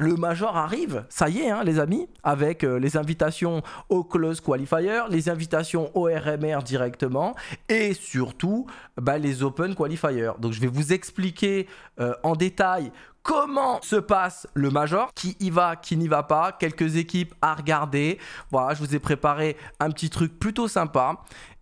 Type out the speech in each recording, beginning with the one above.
le Major arrive, ça y est, hein, les amis, avec euh, les invitations au Close Qualifier, les invitations au RMR directement et surtout bah, les Open Qualifier. Donc je vais vous expliquer euh, en détail comment se passe le Major, qui y va, qui n'y va pas, quelques équipes à regarder. Voilà, je vous ai préparé un petit truc plutôt sympa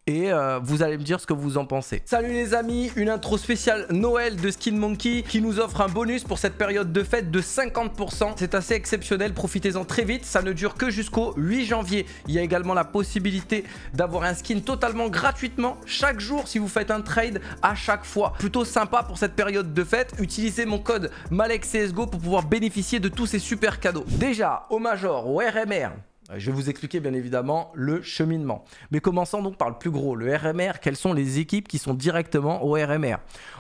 et euh, vous allez me dire ce que vous en pensez. Salut les amis, une intro spéciale Noël de Skin Monkey qui nous offre un bonus pour cette période de fête de 50%. C'est assez exceptionnel, profitez-en très vite, ça ne dure que jusqu'au 8 janvier. Il y a également la possibilité d'avoir un skin totalement gratuitement chaque jour si vous faites un trade à chaque fois. Plutôt sympa pour cette période de fête, utilisez mon code MALEXCSGO pour pouvoir bénéficier de tous ces super cadeaux. Déjà, au Major, au RMR, je vais vous expliquer bien évidemment le cheminement. Mais commençons donc par le plus gros, le RMR. Quelles sont les équipes qui sont directement au RMR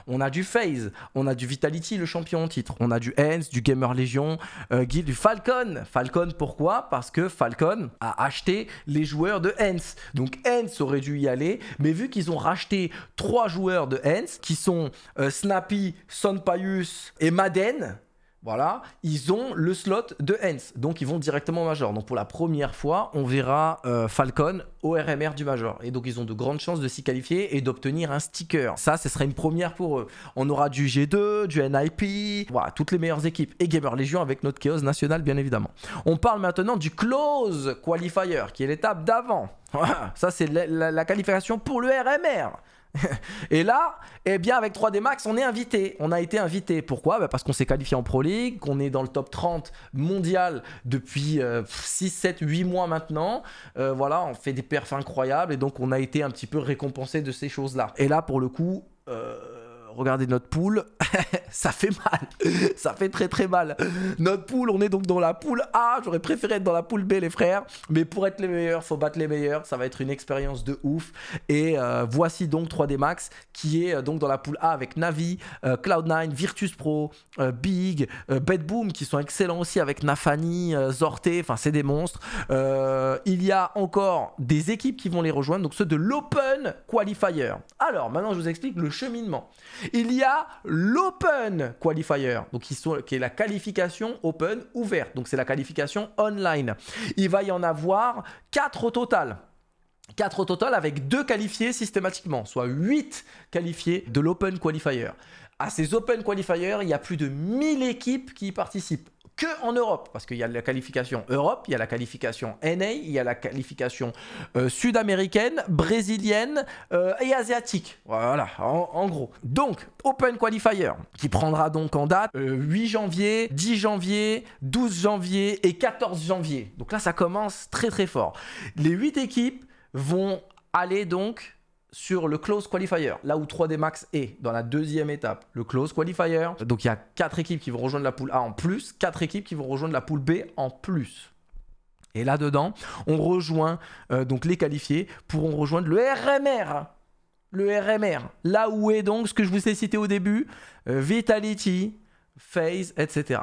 On a du FaZe, on a du Vitality, le champion en titre. On a du Hens, du Gamer Legion, euh, du Falcon. Falcon pourquoi Parce que Falcon a acheté les joueurs de Hens. Donc Hens aurait dû y aller, mais vu qu'ils ont racheté trois joueurs de Hens, qui sont euh, Snappy, Sonpaius et Maden, voilà, ils ont le slot de Hens, donc ils vont directement au Major. Donc pour la première fois, on verra euh, Falcon au RMR du Major. Et donc ils ont de grandes chances de s'y qualifier et d'obtenir un sticker. Ça, ce serait une première pour eux. On aura du G2, du NIP, voilà, toutes les meilleures équipes. Et Gamer Legion avec notre Chaos National, bien évidemment. On parle maintenant du Close Qualifier, qui est l'étape d'avant. ça, c'est la qualification pour le RMR. et là, eh bien avec 3D Max, on est invité. On a été invité. Pourquoi bah, Parce qu'on s'est qualifié en Pro League, qu'on est dans le top 30 mondial depuis 6, 7, 8 mois maintenant. Euh, voilà, on fait des perfs incroyables et donc on a été un petit peu récompensé de ces choses-là. Et là, pour le coup, euh, regardez notre poule, ça fait mal, ça fait très très mal. Notre poule, on est donc dans la poule A, j'aurais préféré être dans la poule B les frères, mais pour être les meilleurs, faut battre les meilleurs, ça va être une expérience de ouf. Et euh, voici donc 3D Max qui est euh, donc dans la poule A avec Navi, euh, Cloud9, Virtus Pro, Big, Bedboom qui sont excellents aussi avec Nafani, Zorte, enfin c'est des monstres. il y a encore des équipes qui vont les rejoindre, donc ceux de l'Open Qualifier. Alors maintenant je vous explique le cheminement. Il y a l'Open Qualifier, donc qui est la qualification Open ouverte, donc c'est la qualification online. Il va y en avoir 4 au total. 4 au total avec 2 qualifiés systématiquement, soit 8 qualifiés de l'Open Qualifier. À ces Open Qualifiers, il y a plus de 1000 équipes qui y participent que en Europe, parce qu'il y a la qualification Europe, il y a la qualification NA, il y a la qualification euh, sud-américaine, brésilienne euh, et asiatique. Voilà, en, gros. Donc, Open Qualifier, qui prendra donc en date 8 euh, janvier, 10 janvier, 12 janvier et 14 janvier. Donc là, ça commence très très fort. Les 8 équipes vont aller donc sur le close qualifier, là où 3D Max est dans la deuxième étape, le close qualifier. Donc il y a 4 équipes qui vont rejoindre la poule A en plus, 4 équipes qui vont rejoindre la poule B en plus. Et là-dedans, on rejoint euh, donc les qualifiés pourront rejoindre le RMR. Le RMR, là où est donc ce que je vous ai cité au début, euh, Vitality, Phase, etc.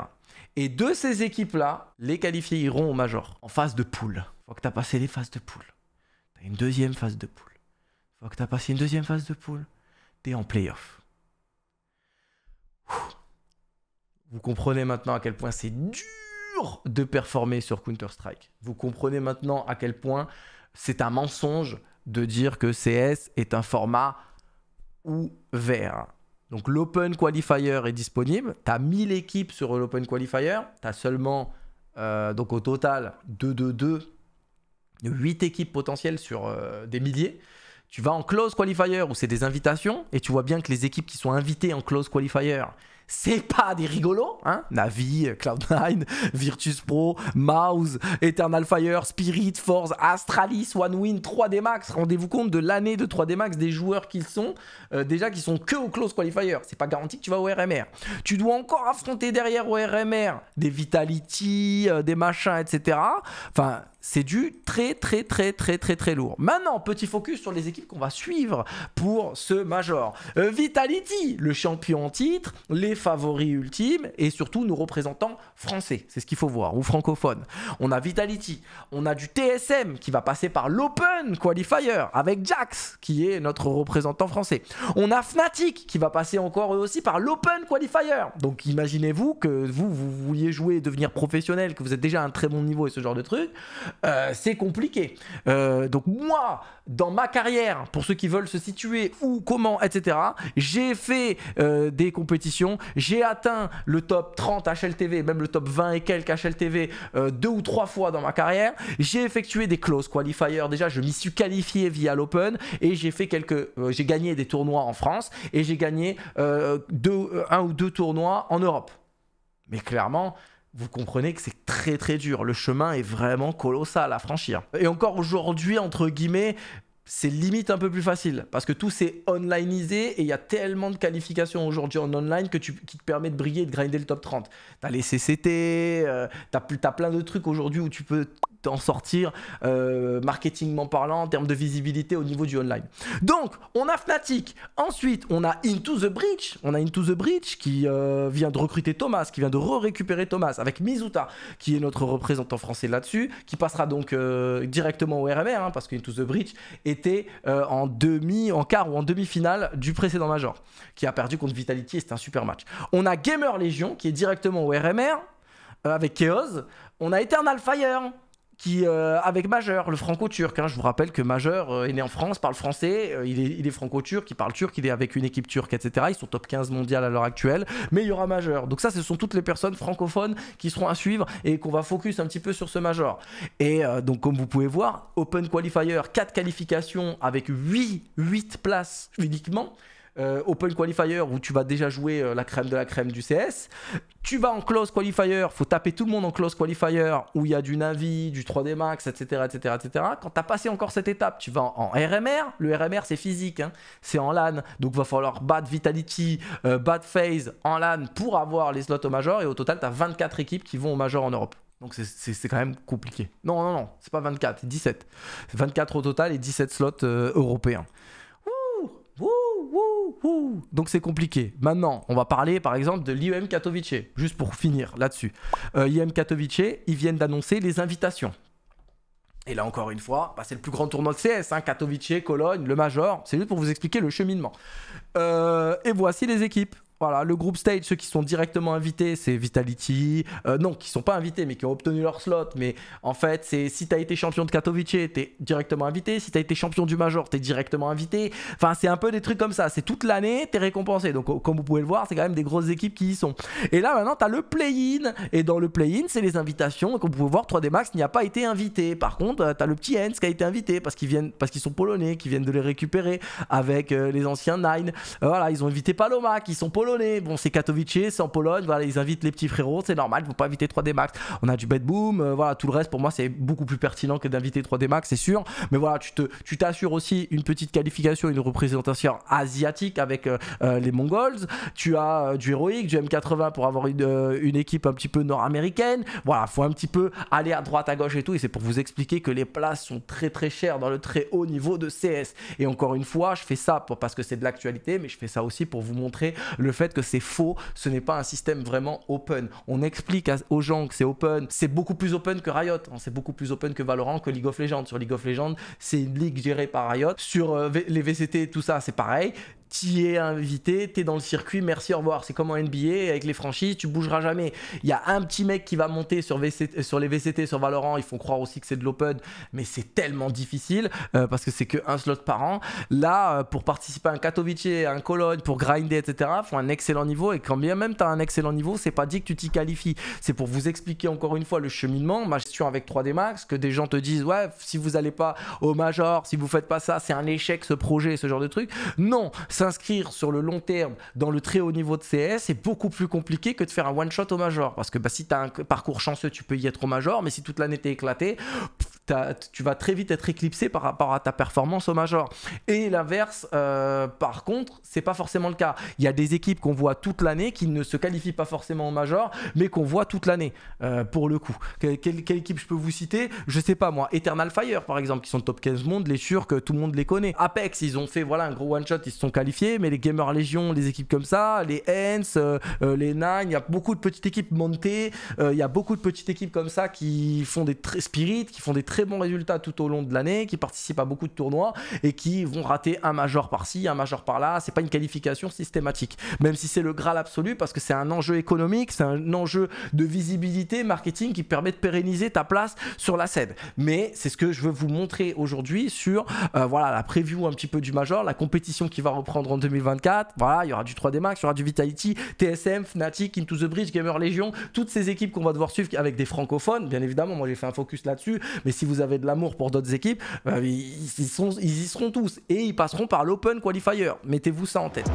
Et de ces équipes-là, les qualifiés iront au Major, en phase de poule. Une fois que tu as passé les phases de poule, tu as une deuxième phase de poule. Donc, tu as passé une deuxième phase de poule. Tu es en playoff. Vous comprenez maintenant à quel point c'est dur de performer sur Counter-Strike. Vous comprenez maintenant à quel point c'est un mensonge de dire que CS est un format ouvert. Donc l'Open Qualifier est disponible. Tu as 1000 équipes sur l'Open Qualifier. Tu as seulement, euh, donc au total, 2-2-2, 8 équipes potentielles sur euh, des milliers tu vas en close qualifier où c'est des invitations et tu vois bien que les équipes qui sont invitées en close qualifier, c'est pas des rigolos, hein Navi, Cloud9, Virtus Pro, Mouse, Eternal Fire, Spirit, Force, Astralis, 1Win, 3D Max. Rendez-vous compte de l'année de 3D Max des joueurs qu'ils sont, euh, déjà qui sont que au close qualifier. C'est pas garanti que tu vas au RMR. Tu dois encore affronter derrière au RMR des Vitality, euh, des machins, etc. Enfin, c'est du très très très très très très lourd. Maintenant, petit focus sur les équipes qu'on va suivre pour ce major. Euh, Vitality, le champion en titre, les favori favoris ultimes et surtout nos représentants français. C'est ce qu'il faut voir, ou francophones. On a Vitality, on a du TSM qui va passer par l'Open Qualifier avec Jax qui est notre représentant français. On a Fnatic qui va passer encore aussi par l'Open Qualifier. Donc imaginez-vous que vous, vous vouliez jouer devenir professionnel, que vous êtes déjà à un très bon niveau et ce genre de truc. Euh, c'est compliqué. Euh, donc moi, dans ma carrière, pour ceux qui veulent se situer où, comment, etc., j'ai fait euh, des compétitions j'ai atteint le top 30 HLTV, même le top 20 et quelques HLTV euh, deux ou trois fois dans ma carrière. J'ai effectué des close qualifiers. Déjà, je m'y suis qualifié via l'Open et j'ai fait quelques, euh, j'ai gagné des tournois en France et j'ai gagné euh, un ou deux tournois en Europe. Mais clairement, vous comprenez que c'est très très dur. Le chemin est vraiment colossal à franchir. Et encore aujourd'hui, entre guillemets, c'est limite un peu plus facile parce que tout c'est onlineisé et il y a tellement de qualifications aujourd'hui en online que tu, qui te permet de briller et de grinder le top 30. T'as les CCT, euh, t'as plein de trucs aujourd'hui où tu peux t'en sortir euh, marketingment parlant en termes de visibilité au niveau du online. Donc on a Fnatic, ensuite on a Into the Bridge, on a Into the Bridge qui euh, vient de recruter Thomas, qui vient de récupérer Thomas avec Mizuta qui est notre représentant français là-dessus, qui passera donc euh, directement au RMR hein, parce que Into the Bridge est était euh, en demi, en quart ou en demi-finale du précédent Major, qui a perdu contre Vitality et c'était un super match. On a Gamer Legion qui est directement au RMR euh, avec Chaos. On a Eternal Fire qui, euh, avec Majeur, le franco-turc. Hein. je vous rappelle que Majeur euh, est né en France, parle français, euh, il est, franco-turc, il parle turc, il est avec une équipe turque, etc. Ils sont top 15 mondial à l'heure actuelle, mais il y aura Majeur. Donc ça, ce sont toutes les personnes francophones qui seront à suivre et qu'on va focus un petit peu sur ce Major. Et donc, comme vous pouvez voir, Open Qualifier, 4 qualifications avec 8, 8 places uniquement. Euh, open Qualifier où tu vas déjà jouer euh, la crème de la crème du CS. Tu vas en Close Qualifier, faut taper tout le monde en Close Qualifier où il y a du Navi, du 3D Max, etc. etc., etc. Quand tu as passé encore cette étape, tu vas en, RMR. Le RMR, c'est physique, hein. c'est en LAN. Donc va falloir Bad Vitality, euh, Bad Phase en LAN pour avoir les slots au Major. Et au total, tu as 24 équipes qui vont au Major en Europe. Donc c'est quand même compliqué. Non, non, non, c'est pas 24, c'est 17. 24 au total et 17 slots européens donc c'est compliqué. Maintenant, on va parler par exemple de l'IEM Katowice, juste pour finir là-dessus. Euh, IEM Katowice, ils viennent d'annoncer les invitations. Et là encore une fois, bah, c'est le plus grand tournoi de CS, hein, Katowice, Cologne, le Major, c'est juste pour vous expliquer le cheminement. Euh, et voici les équipes. Voilà, le groupe stage, ceux qui sont directement invités, c'est Vitality. Euh, non, qui sont pas invités, mais qui ont obtenu leur slot. Mais en fait, c'est si t'as été champion de Katowice, t'es directement invité. Si t'as été champion du Major, t'es directement invité. Enfin, c'est un peu des trucs comme ça. C'est toute l'année, t'es récompensé. Donc, oh, comme vous pouvez le voir, c'est quand même des grosses équipes qui y sont. Et là, maintenant, t'as le play-in. Et dans le play-in, c'est les invitations. Donc, comme vous pouvez voir, 3D Max n'y a pas été invité. Par contre, euh, t'as le petit Hens qui a été invité parce qu'ils viennent, parce qu'ils sont polonais, qui viennent de les récupérer avec euh, les anciens Nine. voilà, ils ont invité Paloma, qui sont polonais Bon, c'est Katowice, c'est en Pologne. Voilà, ils invitent les petits frérots, c'est normal, il ne faut pas inviter 3D Max. On a du Bedboom, boom, euh, voilà, tout le reste pour moi c'est beaucoup plus pertinent que d'inviter 3D Max, c'est sûr. Mais voilà, tu te, tu t'assures aussi une petite qualification, une représentation asiatique avec euh, euh, les Mongols. Tu as du héroïque, du M80 pour avoir une, équipe un petit peu nord-américaine. Voilà, faut un petit peu aller à droite, à gauche et tout. Et c'est pour vous expliquer que les places sont très très chères dans le très haut niveau de CS. Et encore une fois, je fais ça pour, parce que c'est de l'actualité, mais je fais ça aussi pour vous montrer le fait que c'est faux, ce n'est pas un système vraiment open. On explique aux gens que c'est open, c'est beaucoup plus open que Riot, hein. c'est beaucoup plus open que Valorant, que League of Legends. Sur League of Legends, c'est une ligue gérée par Riot. Sur euh, les VCT, tout ça, c'est pareil. Tu es invité, es dans le circuit, merci, au revoir. C'est comme en NBA avec les franchises, tu bougeras jamais. Il y a un petit mec qui va monter sur, sur les VCT, sur Valorant, ils font croire aussi que c'est de l'open, mais c'est tellement difficile euh, parce que c'est que un slot par an. Là, euh, pour participer à un Katowice, à un Cologne, pour grinder, etc., font un excellent niveau et quand bien même as un excellent niveau, c'est pas dit que tu t'y qualifies. C'est pour vous expliquer encore une fois le cheminement, ma gestion avec 3D Max, que des gens te disent, ouais, si vous n'allez pas au major, si vous faites pas ça, c'est un échec ce projet, ce genre de truc. Non, s'inscrire sur le long terme dans le très haut niveau de CS est beaucoup plus compliqué que de faire un one shot au major. Parce que bah, si tu as un parcours chanceux, tu peux y être au major, mais si toute l'année t'es éclaté, tu vas très vite être éclipsé par rapport à ta performance au major. Et l'inverse, euh, par contre, c'est pas forcément le cas. Il y a des équipes qu'on voit toute l'année qui ne se qualifient pas forcément au major, mais qu'on voit toute l'année, euh, pour le coup. Quelle, équipe je peux vous citer Je sais pas moi. Eternal Fire, par exemple, qui sont top 15 monde, les Turcs, tout le monde les connaît. Apex, ils ont fait voilà, un gros one-shot, ils se sont qualifiés, mais les Gamer Legion, les équipes comme ça, les Hens, euh, les Nine, il y a beaucoup de petites équipes montées, il y a beaucoup de petites équipes comme ça qui font des très spirits, qui font des très très bons résultats tout au long de l'année, qui participent à beaucoup de tournois et qui vont rater un major par-ci, un major par-là. C'est pas une qualification systématique, même si c'est le graal absolu parce que c'est un enjeu économique, c'est un enjeu de visibilité marketing qui permet de pérenniser ta place sur la scène. Mais c'est ce que je veux vous montrer aujourd'hui sur euh, voilà la preview un petit peu du major, la compétition qui va reprendre en 2024. Voilà, il y aura du 3D Max, il y aura du Vitality, TSM, Fnatic, Into the Bridge, Gamer Legion, toutes ces équipes qu'on va devoir suivre avec des francophones. Bien évidemment, moi j'ai fait un focus là-dessus, mais si vous avez de l'amour pour d'autres équipes, bah, ils y seront tous et ils passeront par l'Open Qualifier. Mettez-vous ça en tête.